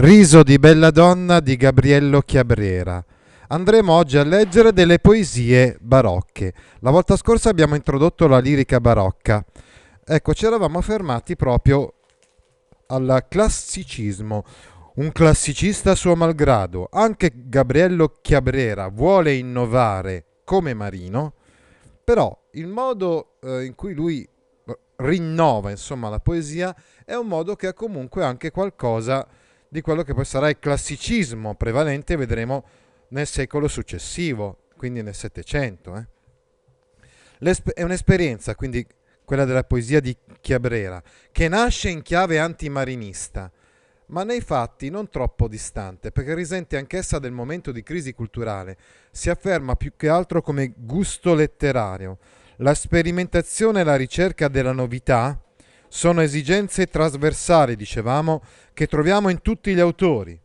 Riso di bella donna di Gabriello Chiabrera. Andremo oggi a leggere delle poesie barocche. La volta scorsa abbiamo introdotto la lirica barocca. Ecco, ci eravamo fermati proprio al classicismo. Un classicista a suo malgrado. Anche Gabriello Chiabrera vuole innovare come Marino, però il modo eh, in cui lui eh, rinnova, insomma, la poesia è un modo che ha comunque anche qualcosa di quello che poi sarà il classicismo prevalente, vedremo nel secolo successivo, quindi nel Settecento. Eh. è un'esperienza, quindi quella della poesia di Chiabrera, che nasce in chiave antimarinista, ma nei fatti non troppo distante, perché risente anch'essa del momento di crisi culturale, si afferma più che altro come gusto letterario. La sperimentazione e la ricerca della novità, sono esigenze trasversali, dicevamo, che troviamo in tutti gli autori,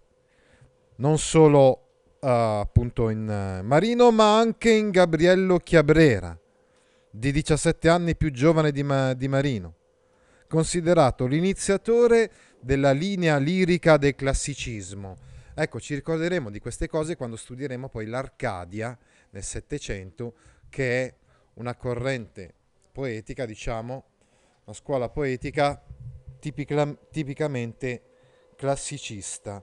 non solo uh, appunto in uh, Marino, ma anche in Gabriello Chiabrera, di 17 anni più giovane di, ma- di Marino, considerato l'iniziatore della linea lirica del classicismo. Ecco, ci ricorderemo di queste cose quando studieremo poi l'Arcadia nel Settecento, che è una corrente poetica, diciamo, una scuola poetica tipica, tipicamente classicista.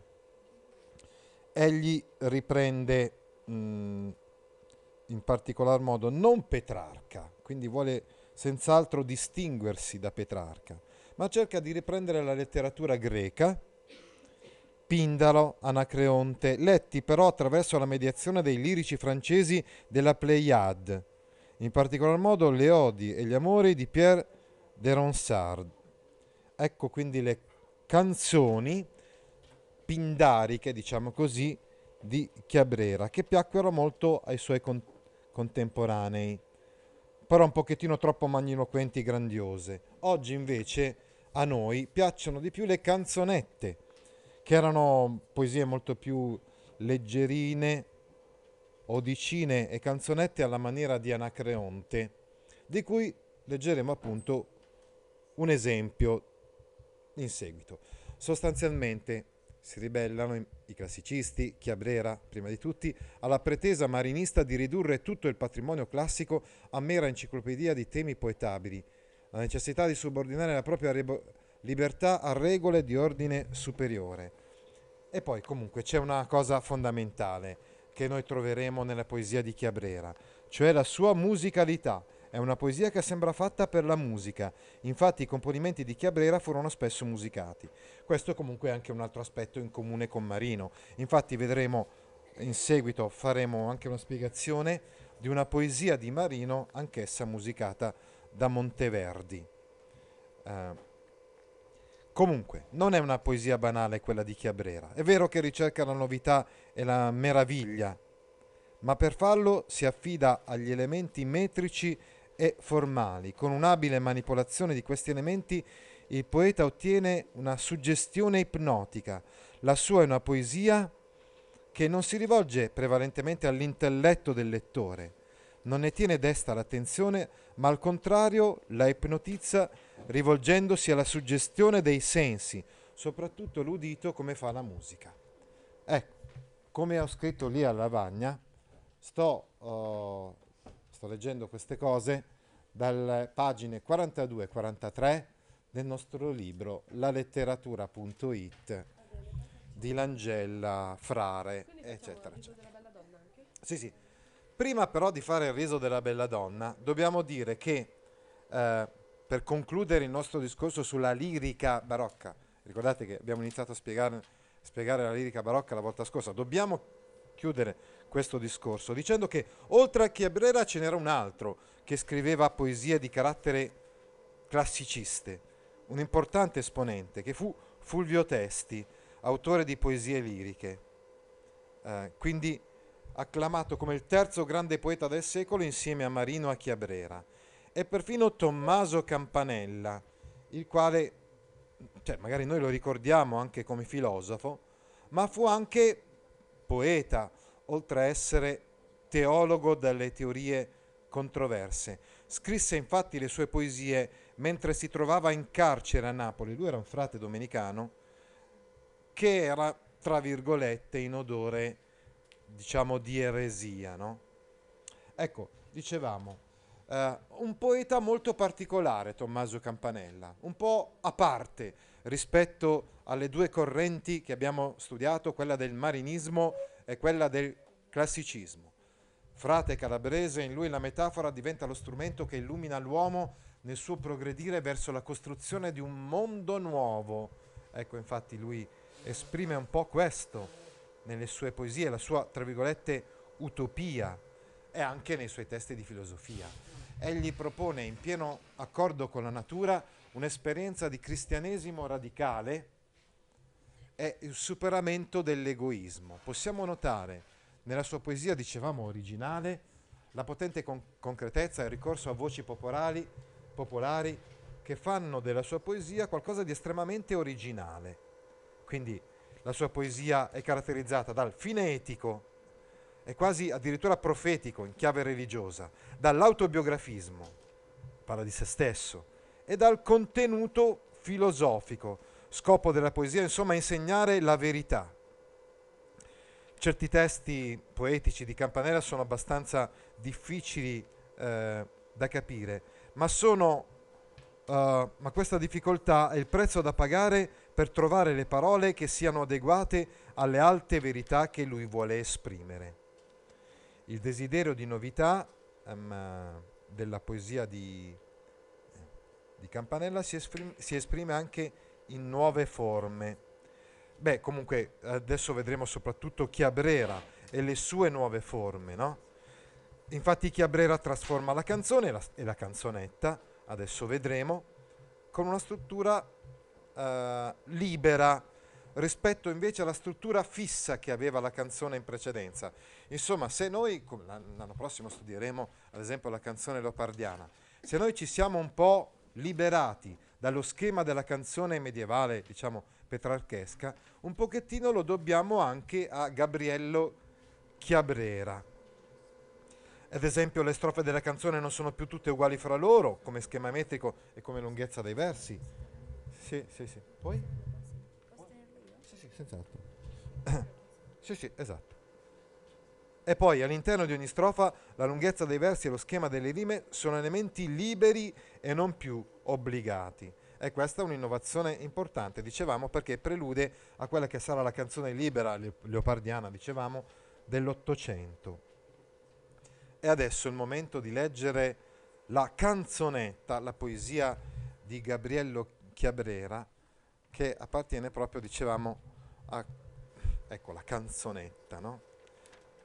Egli riprende mh, mm, in particolar modo non Petrarca, quindi vuole senz'altro distinguersi da Petrarca, ma cerca di riprendere la letteratura greca, Pindaro, Anacreonte, letti però attraverso la mediazione dei lirici francesi della Pleiade, in particolar modo le odi e gli amori di Pierre de Ronsard. Ecco quindi le canzoni pindariche, diciamo così, di Chiabrera, che piacquero molto ai suoi con- contemporanei, però un pochettino troppo magniloquenti e grandiose. Oggi invece a noi piacciono di più le canzonette, che erano poesie molto più leggerine, odicine e canzonette alla maniera di Anacreonte, di cui leggeremo appunto un esempio in seguito. Sostanzialmente si ribellano i classicisti, Chiabrera prima di tutti, alla pretesa marinista di ridurre tutto il patrimonio classico a mera enciclopedia di temi poetabili, la necessità di subordinare la propria rebo- libertà a regole di ordine superiore. E poi comunque c'è una cosa fondamentale che noi troveremo nella poesia di Chiabrera, cioè la sua musicalità, è una poesia che sembra fatta per la musica, infatti i componimenti di Chiabrera furono spesso musicati. Questo comunque è anche un altro aspetto in comune con Marino, infatti vedremo in seguito, faremo anche una spiegazione di una poesia di Marino, anch'essa musicata da Monteverdi. Uh, Comunque, non è una poesia banale quella di Chiabrera. È vero che ricerca la novità e la meraviglia, ma per farlo si affida agli elementi metrici e formali. Con un'abile manipolazione di questi elementi il poeta ottiene una suggestione ipnotica. La sua è una poesia che non si rivolge prevalentemente all'intelletto del lettore, non ne tiene desta l'attenzione, ma al contrario la ipnotizza rivolgendosi alla suggestione dei sensi, soprattutto l'udito come fa la musica. Ecco, come ho scritto lì alla lavagna, sto... Uh, sto leggendo queste cose dalle pagine 42 e 43 del nostro libro La letteratura.it di Langella, Frare, eccetera. eccetera. Sì, sì. Prima però di fare il riso della bella donna, dobbiamo dire che eh, per concludere il nostro discorso sulla lirica barocca, ricordate che abbiamo iniziato a spiegare, spiegare la lirica barocca la volta scorsa, dobbiamo chiudere questo discorso, dicendo che oltre a Chiabrera ce n'era un altro che scriveva poesie di carattere classiciste, un importante esponente che fu Fulvio Testi, autore di poesie liriche, eh, quindi acclamato come il terzo grande poeta del secolo insieme a Marino a Chiabrera, e perfino Tommaso Campanella, il quale, cioè, magari noi lo ricordiamo anche come filosofo, ma fu anche poeta, oltre a essere teologo dalle teorie controverse. Scrisse infatti le sue poesie mentre si trovava in carcere a Napoli, lui era un frate domenicano, che era, tra virgolette, in odore, diciamo, di eresia. No? Ecco, dicevamo, eh, un poeta molto particolare Tommaso Campanella, un po' a parte rispetto alle due correnti che abbiamo studiato, quella del marinismo è quella del classicismo. Frate calabrese, in lui la metafora diventa lo strumento che illumina l'uomo nel suo progredire verso la costruzione di un mondo nuovo. Ecco, infatti lui esprime un po' questo nelle sue poesie, la sua, tra virgolette, utopia e anche nei suoi testi di filosofia. Egli propone, in pieno accordo con la natura, un'esperienza di cristianesimo radicale, è il superamento dell'egoismo. Possiamo notare nella sua poesia, dicevamo originale, la potente con- concretezza e il ricorso a voci popolari, popolari che fanno della sua poesia qualcosa di estremamente originale. Quindi la sua poesia è caratterizzata dal fine etico, è quasi addirittura profetico in chiave religiosa, dall'autobiografismo, parla di se stesso, e dal contenuto filosofico, scopo della poesia, insomma, insegnare la verità. Certi testi poetici di Campanella sono abbastanza difficili eh, da capire, ma, sono, uh, ma questa difficoltà è il prezzo da pagare per trovare le parole che siano adeguate alle alte verità che lui vuole esprimere. Il desiderio di novità um, della poesia di, di Campanella si esprime, si esprime anche in nuove forme. Beh, comunque adesso vedremo soprattutto Chiabrera e le sue nuove forme, no? Infatti Chiabrera trasforma la canzone e la, e la canzonetta, adesso vedremo, con una struttura eh, libera rispetto invece alla struttura fissa che aveva la canzone in precedenza. Insomma, se noi, l'anno prossimo studieremo ad esempio la canzone leopardiana, se noi ci siamo un po' liberati dallo schema della canzone medievale, diciamo petrarchesca, un pochettino lo dobbiamo anche a Gabriello Chiabrera. Ad esempio le strofe della canzone non sono più tutte uguali fra loro, come schema metrico e come lunghezza dei versi. Sì, sì, sì. Poi? Sì, sì, senz'altro. sì, sì, esatto. E poi all'interno di ogni strofa la lunghezza dei versi e lo schema delle rime sono elementi liberi e non più obbligati. E questa è un'innovazione importante, dicevamo, perché prelude a quella che sarà la canzone libera leopardiana, dicevamo, dell'Ottocento. E adesso è il momento di leggere la canzonetta, la poesia di Gabriello Chiabrera, che appartiene proprio, dicevamo, a ecco, la canzonetta, no?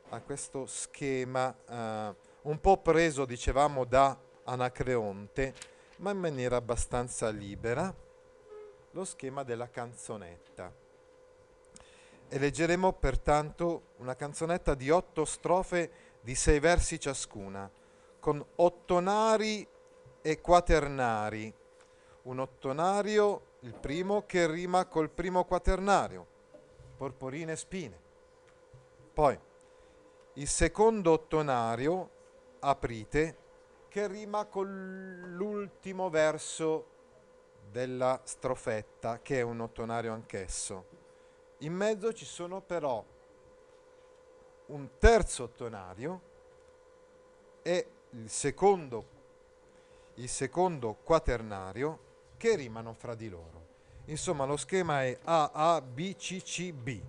a questo schema eh, un po' preso, dicevamo, da Anacreonte, ma in maniera abbastanza libera, lo schema della canzonetta. E leggeremo pertanto una canzonetta di otto strofe di sei versi ciascuna, con ottonari e quaternari. Un ottonario, il primo, che rima col primo quaternario, porporine e spine. Poi, il secondo ottonario, aprite, che rima con l'ultimo verso della strofetta, che è un ottonario anch'esso. In mezzo ci sono però un terzo ottonario e il secondo, il secondo quaternario che rimano fra di loro. Insomma, lo schema è A, B, C, C, B.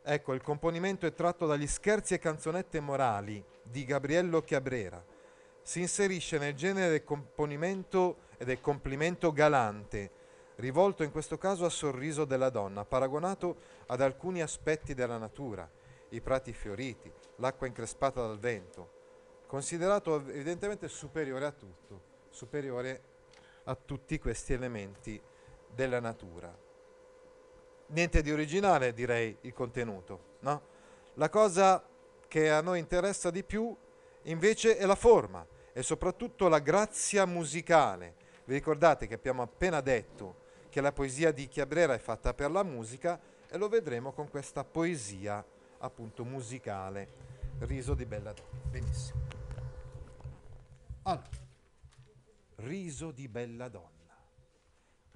Ecco, il componimento è tratto dagli scherzi e canzonette morali di Gabriello Chiabrera. Si inserisce nel genere del componimento e del complimento galante, rivolto in questo caso al sorriso della donna, paragonato ad alcuni aspetti della natura, i prati fioriti, l'acqua increspata dal vento, considerato evidentemente superiore a tutto, superiore a tutti questi elementi della natura. Niente di originale, direi, il contenuto, no? La cosa che a noi interessa di più invece è la forma e soprattutto la grazia musicale. Vi ricordate che abbiamo appena detto che la poesia di Chiabrera è fatta per la musica e lo vedremo con questa poesia appunto musicale. Riso di Belladonna. Benissimo. Allora, riso di Belladonna.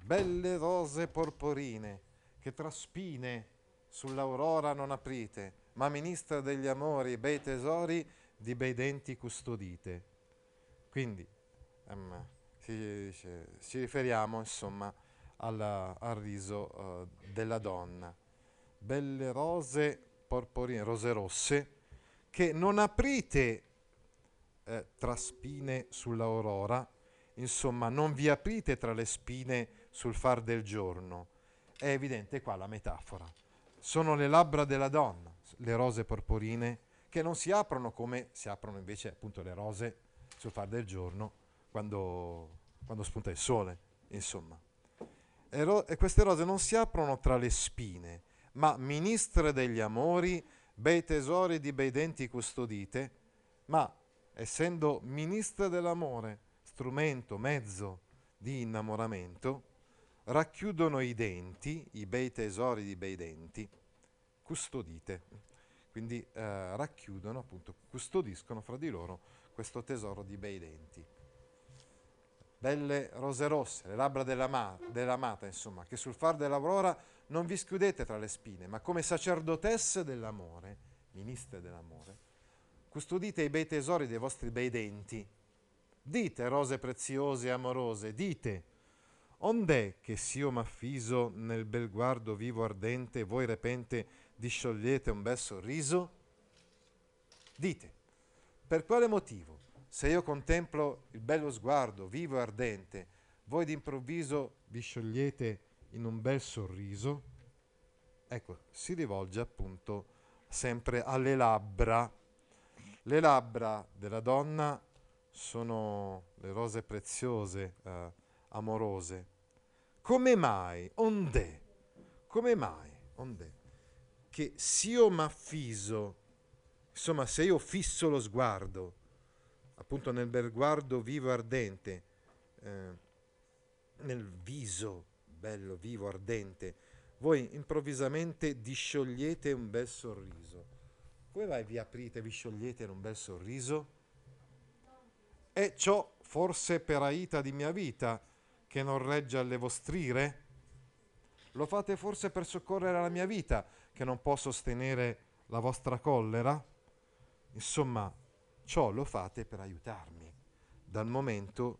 Belle rose porporine che tra spine sull'aurora non aprite ma ministra degli amori bei tesori di bei denti custodite. Quindi um, si, ci riferiamo insomma alla, al riso uh, della donna. Belle rose porporine, rose rosse, che non aprite eh, tra spine sull'aurora, insomma non vi aprite tra le spine sul far del giorno. È evidente qua la metafora. Sono le labbra della donna le rose porporine che non si aprono come si aprono invece appunto le rose sul far del giorno quando, quando spunta il sole, insomma. E, ro- e queste rose non si aprono tra le spine, ma ministre degli amori, bei tesori di bei denti custodite, ma essendo ministre dell'amore, strumento, mezzo di innamoramento, racchiudono i denti, i bei tesori di bei denti, custodite. Quindi eh, racchiudono, appunto, custodiscono fra di loro questo tesoro di bei denti. Belle rose rosse, le labbra dell'ama- dell'amata, insomma, che sul far dell'aurora non vi schiudete tra le spine, ma come sacerdotesse dell'amore, ministre dell'amore, custodite i bei tesori dei vostri bei denti. Dite, rose preziose e amorose, dite, Ond'è che s'io m'affiso nel bel guardo vivo ardente, voi repente disciogliete un bel sorriso? Dite, per quale motivo, se io contemplo il bello sguardo vivo e ardente, voi d'improvviso vi sciogliete in un bel sorriso? Ecco, si rivolge appunto sempre alle labbra. Le labbra della donna sono le rose preziose. Eh, amorose. Come mai, onde, come mai, onde, che se io m'affiso, insomma se io fisso lo sguardo, appunto nel bel guardo vivo e ardente, eh, nel viso bello, vivo, ardente, voi improvvisamente disciogliete un bel sorriso. Come mai vi aprite, vi sciogliete in un bel sorriso? E ciò forse per aita di mia vita, che non regge alle vostrire? Lo fate forse per soccorrere la mia vita, che non può sostenere la vostra collera? Insomma, ciò lo fate per aiutarmi, dal momento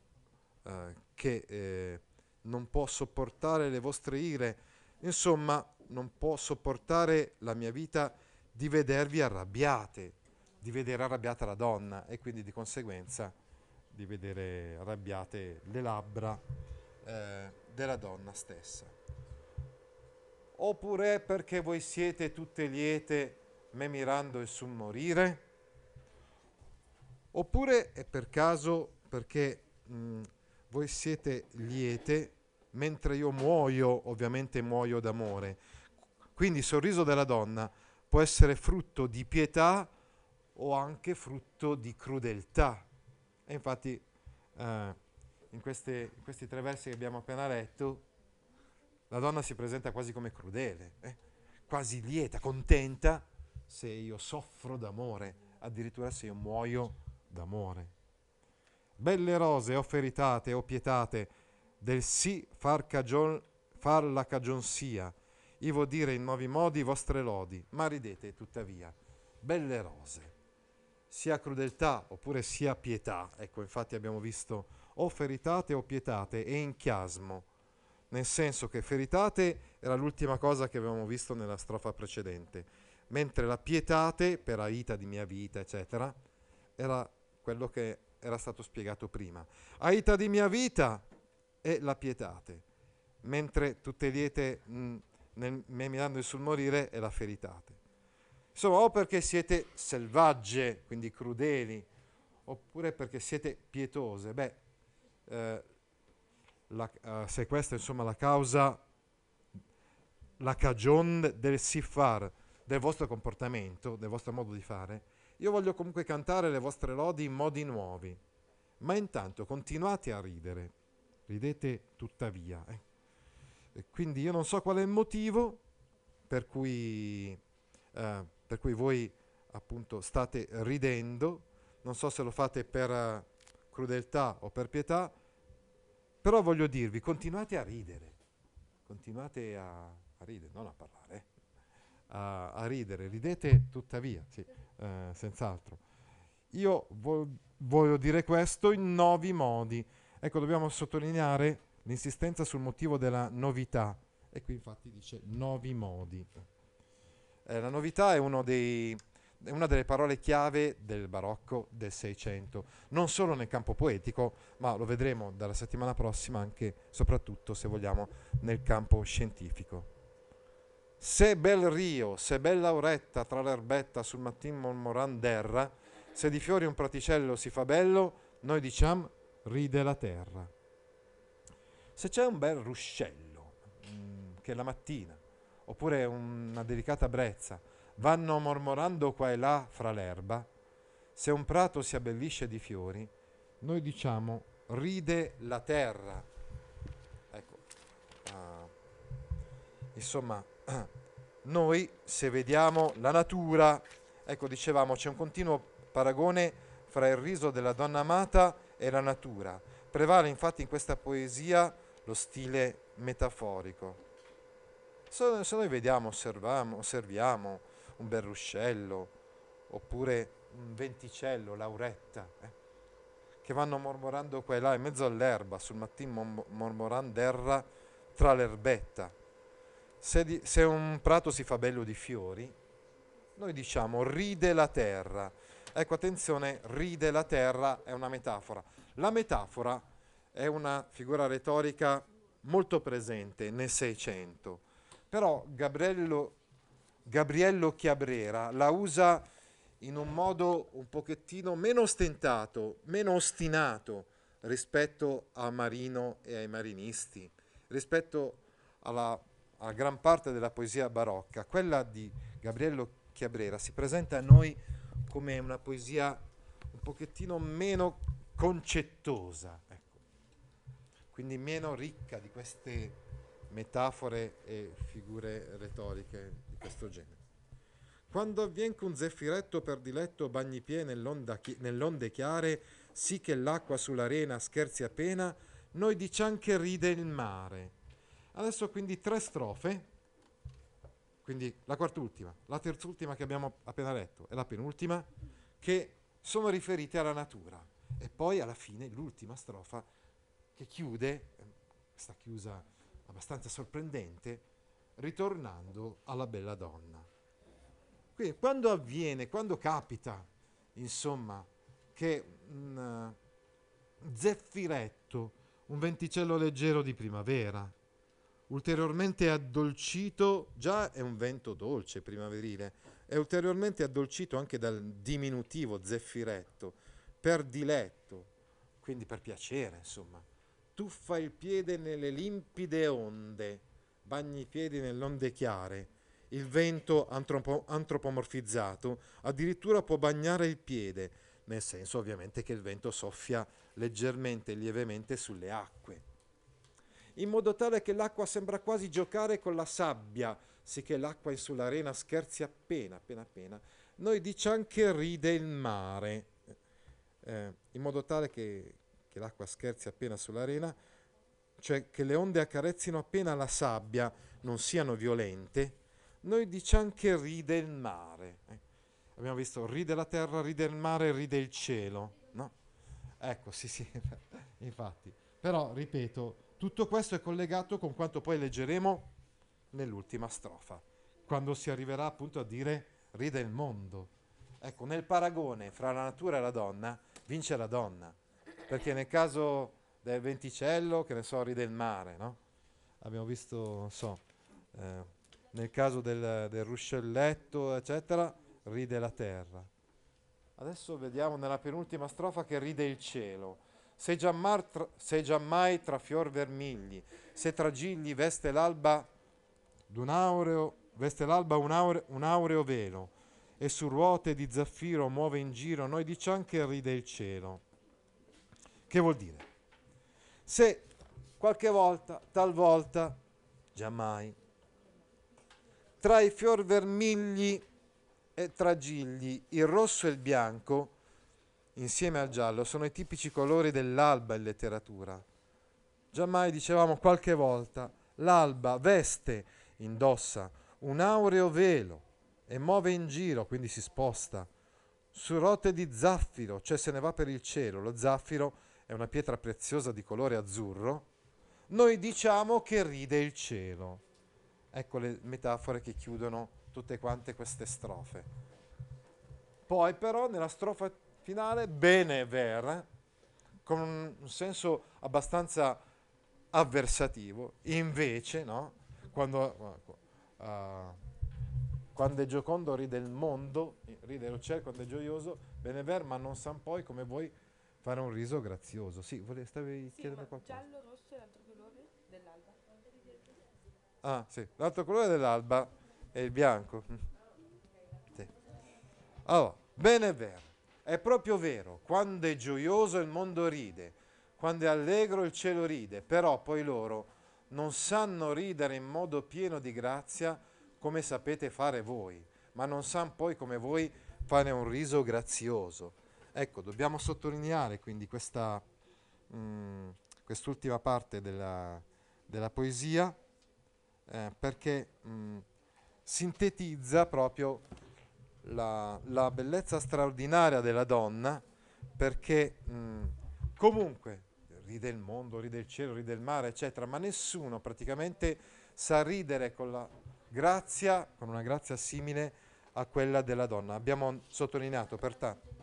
eh, che eh, non può sopportare le vostre ire, insomma, non può sopportare la mia vita di vedervi arrabbiate, di vedere arrabbiata la donna e quindi di conseguenza di vedere arrabbiate le labbra eh, della donna stessa. Oppure perché voi siete tutte liete me mirando e su morire? Oppure è per caso perché mh, mm, voi siete liete mentre io muoio, ovviamente muoio d'amore. Quindi il sorriso della donna può essere frutto di pietà o anche frutto di crudeltà. E infatti eh, in, queste, in, questi tre versi che abbiamo appena letto, la donna si presenta quasi come crudele, eh? quasi lieta, contenta se io soffro d'amore, addirittura se io muoio d'amore. Belle rose, o feritate, o pietate, del sì far, cagion, far la cagion sia, ivo dire in nuovi modi vostre lodi, ma ridete tuttavia. Belle rose, sia crudeltà oppure sia pietà, ecco infatti abbiamo visto o feritate o pietate è in chiasmo, nel senso che feritate era l'ultima cosa che avevamo visto nella strofa precedente, mentre la pietate, per aita di mia vita, eccetera, era quello che era stato spiegato prima. Aita di mia vita è la pietate, mentre tutte liete mi nel sul morire è la feritate. Insomma, o perché siete selvagge, quindi crudeli, oppure perché siete pietose. Beh, eh, la, eh, se questa è insomma la causa, la cagione del si far del vostro comportamento, del vostro modo di fare, io voglio comunque cantare le vostre lodi in modi nuovi, ma intanto continuate a ridere, ridete tuttavia. Eh. E quindi io non so qual è il motivo per cui, eh, per cui voi appunto state ridendo, non so se lo fate per crudeltà o per pietà, però voglio dirvi, continuate a ridere, continuate a, a ridere, non a parlare, eh. a, a, ridere, ridete tuttavia, sì, eh, senz'altro. Io vo- voglio dire questo in nuovi modi. Ecco, dobbiamo sottolineare l'insistenza sul motivo della novità, e qui infatti dice nuovi modi. Eh, la novità è uno dei una delle parole chiave del barocco del Seicento, non solo nel campo poetico, ma lo vedremo dalla settimana prossima anche, soprattutto se vogliamo, nel campo scientifico. Se bel rio, se bella oretta tra l'erbetta sul mattin mormoran d'erra, se di fiori un praticello si fa bello, noi diciamo ride la terra. Se c'è un bel ruscello, mh, mm, che è la mattina, oppure una delicata brezza, vanno mormorando qua e là fra l'erba, se un prato si abbellisce di fiori, noi diciamo ride la terra. Ecco, uh, insomma, noi se vediamo la natura, ecco dicevamo c'è un continuo paragone fra il riso della donna amata e la natura. Prevale infatti in questa poesia lo stile metaforico. Se, se noi vediamo, osserviamo, osserviamo un berruscello, oppure un venticello, l'auretta, eh, che vanno mormorando qua e là in mezzo all'erba, sul mattino mormorando erra tra l'erbetta. Se, di, se un prato si fa bello di fiori, noi diciamo ride la terra. Ecco, attenzione, ride la terra è una metafora. La metafora è una figura retorica molto presente nel Seicento, però Gabriello Gabriello Chiabrera la usa in un modo un pochettino meno ostentato, meno ostinato rispetto a Marino e ai marinisti, rispetto alla, a gran parte della poesia barocca. Quella di Gabriello Chiabrera si presenta a noi come una poesia un pochettino meno concettosa, ecco. quindi meno ricca di queste metafore e figure retoriche di questo genere. Quando avvien che un zeffiretto per diletto bagni pie chi- nell'onde chiare, sì che l'acqua sull'arena scherzi appena, noi diciamo che ride il mare. Adesso quindi tre strofe, quindi la quart'ultima, la terz'ultima che abbiamo appena letto e la penultima, che sono riferite alla natura. E poi alla fine l'ultima strofa che chiude, ehm, sta chiusa abbastanza sorprendente, ritornando alla bella donna. Quindi quando avviene, quando capita, insomma, che un mm, zeffiretto, un venticello leggero di primavera, ulteriormente addolcito, già è un vento dolce primaverile, è ulteriormente addolcito anche dal diminutivo zeffiretto, per diletto, quindi per piacere, insomma, tuffa il piede nelle limpide onde, bagni i piedi nell'onde chiare. Il vento antropo- antropomorfizzato addirittura può bagnare il piede, nel senso ovviamente che il vento soffia leggermente, lievemente sulle acque, in modo tale che l'acqua sembra quasi giocare con la sabbia, sicché l'acqua in sull'arena scherzi appena, appena, appena. Noi diciamo che ride il mare, eh, in modo tale che, che l'acqua scherzi appena sull'arena, cioè che le onde accarezzino appena la sabbia, non siano violente, noi diciamo che ride il mare. Eh? Abbiamo visto ride la terra, ride il mare, ride il cielo, no? Ecco, sì, sì, infatti. Però, ripeto, tutto questo è collegato con quanto poi leggeremo nell'ultima strofa, quando si arriverà appunto a dire ride il mondo. Ecco, nel paragone fra la natura e la donna vince la donna, perché nel caso del venticello, che ne so, ride il mare, no? Abbiamo visto, non so, eh, nel caso del, del ruscelletto, eccetera, ride la terra. Adesso vediamo nella penultima strofa che ride il cielo. Se, tra, se giammai tra fior vermigli, se tra gigli veste l'alba d'un aureo, veste l'alba un aureo, un aureo velo, e su ruote di zaffiro muove in giro noi diciamo che ride il cielo. Che vuol dire? Se qualche volta, talvolta, giammai, tra i fior vermigli e tragigli, il rosso e il bianco, insieme al giallo, sono i tipici colori dell'alba in letteratura. Giammai dicevamo qualche volta, l'alba veste, indossa un aureo velo e muove in giro, quindi si sposta, su rote di zaffiro, cioè se ne va per il cielo, lo zaffiro è è una pietra preziosa di colore azzurro, noi diciamo che ride il cielo. Ecco le metafore che chiudono tutte quante queste strofe. Poi però nella strofa finale, bene ver, con un senso abbastanza avversativo, invece, no? quando, uh, quando è giocondo ride il mondo, ride lo cielo quando è gioioso, bene ver, ma non san poi come voi Fare un riso grazioso. Sì, vole, stavi sì, chiedendo qualcosa. Giallo, rosso e l'altro colore dell'alba. Ah, sì, l'altro colore dell'alba è il bianco. Mm. Sì. Allora, bene vero. È proprio vero, quando è gioioso il mondo ride, quando è allegro il cielo ride, però poi loro non sanno ridere in modo pieno di grazia come sapete fare voi, ma non sanno poi come voi fare un riso grazioso. Ecco, dobbiamo sottolineare quindi questa, mh, mm, quest'ultima parte della, della poesia eh, perché mh, mm, sintetizza proprio la, la, bellezza straordinaria della donna perché mh, mm, comunque ride il mondo, ride il cielo, ride il mare, eccetera, ma nessuno praticamente sa ridere con la grazia, con una grazia simile a quella della donna. Abbiamo sottolineato pertanto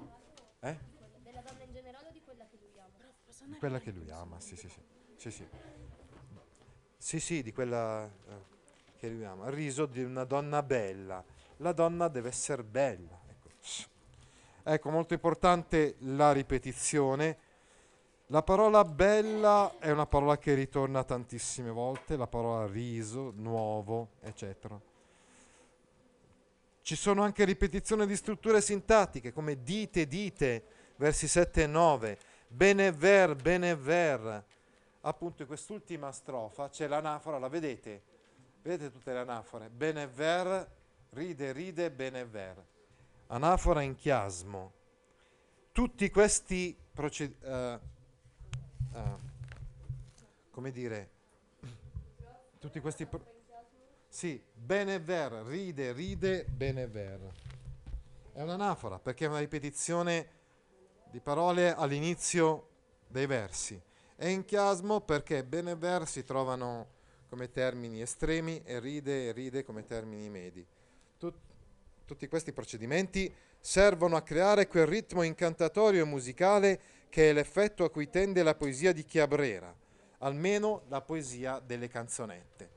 eh? Della donna in generale o di quella che lui ama? Di quella che lui ama, sì, sì, sì. Sì, sì. Sì, sì, di quella eh, che lui ama. Il riso di una donna bella. La donna deve essere bella. Ecco, ecco molto importante la ripetizione. La parola bella è una parola che ritorna tantissime volte, la parola riso, nuovo, eccetera. Ci sono anche ripetizioni di strutture sintattiche come dite, dite, versi 7 e 9, bene ver, bene ver. Appunto in quest'ultima strofa c'è l'anafora, la vedete? Vedete tutte le anafore? ver, ride, ride, bene ver. Anafora in chiasmo. Tutti questi proced- uh, eh, uh, eh, come dire, tutti questi... Pro- sì, bene ver, ride, ride, bene ver. È un'anafora perché è una ripetizione di parole all'inizio dei versi. È in chiasmo perché bene ver si trovano come termini estremi e ride e ride come termini medi. Tut- tutti questi procedimenti servono a creare quel ritmo incantatorio e musicale che è l'effetto a cui tende la poesia di Chiabrera, almeno la poesia delle canzonette.